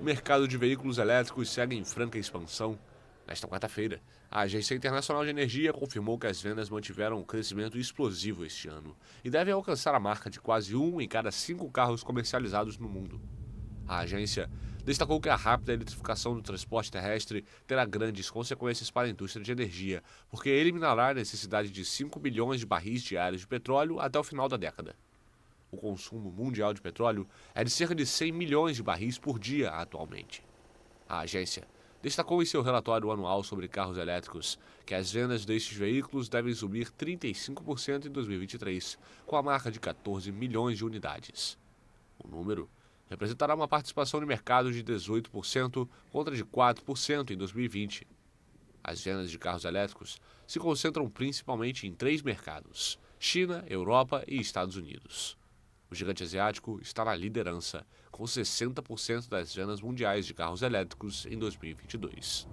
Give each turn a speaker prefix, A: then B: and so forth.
A: o mercado de veículos elétricos segue em franca expansão. Nesta quarta-feira, a Agência Internacional de Energia confirmou que as vendas mantiveram um crescimento explosivo este ano e devem alcançar a marca de quase um em cada cinco carros comercializados no mundo. A agência destacou que a rápida eletrificação do transporte terrestre terá grandes consequências para a indústria de energia, porque eliminará a necessidade de 5 bilhões de barris diários de petróleo até o final da década. O consumo mundial de petróleo é de cerca de 100 milhões de barris por dia atualmente. A agência destacou em seu relatório anual sobre carros elétricos que as vendas destes veículos devem subir 35% em 2023, com a marca de 14 milhões de unidades. O número representará uma participação de mercado de 18% contra de 4% em 2020. As vendas de carros elétricos se concentram principalmente em três mercados: China, Europa e Estados Unidos. O gigante asiático está na liderança, com 60% das vendas mundiais de carros elétricos em 2022.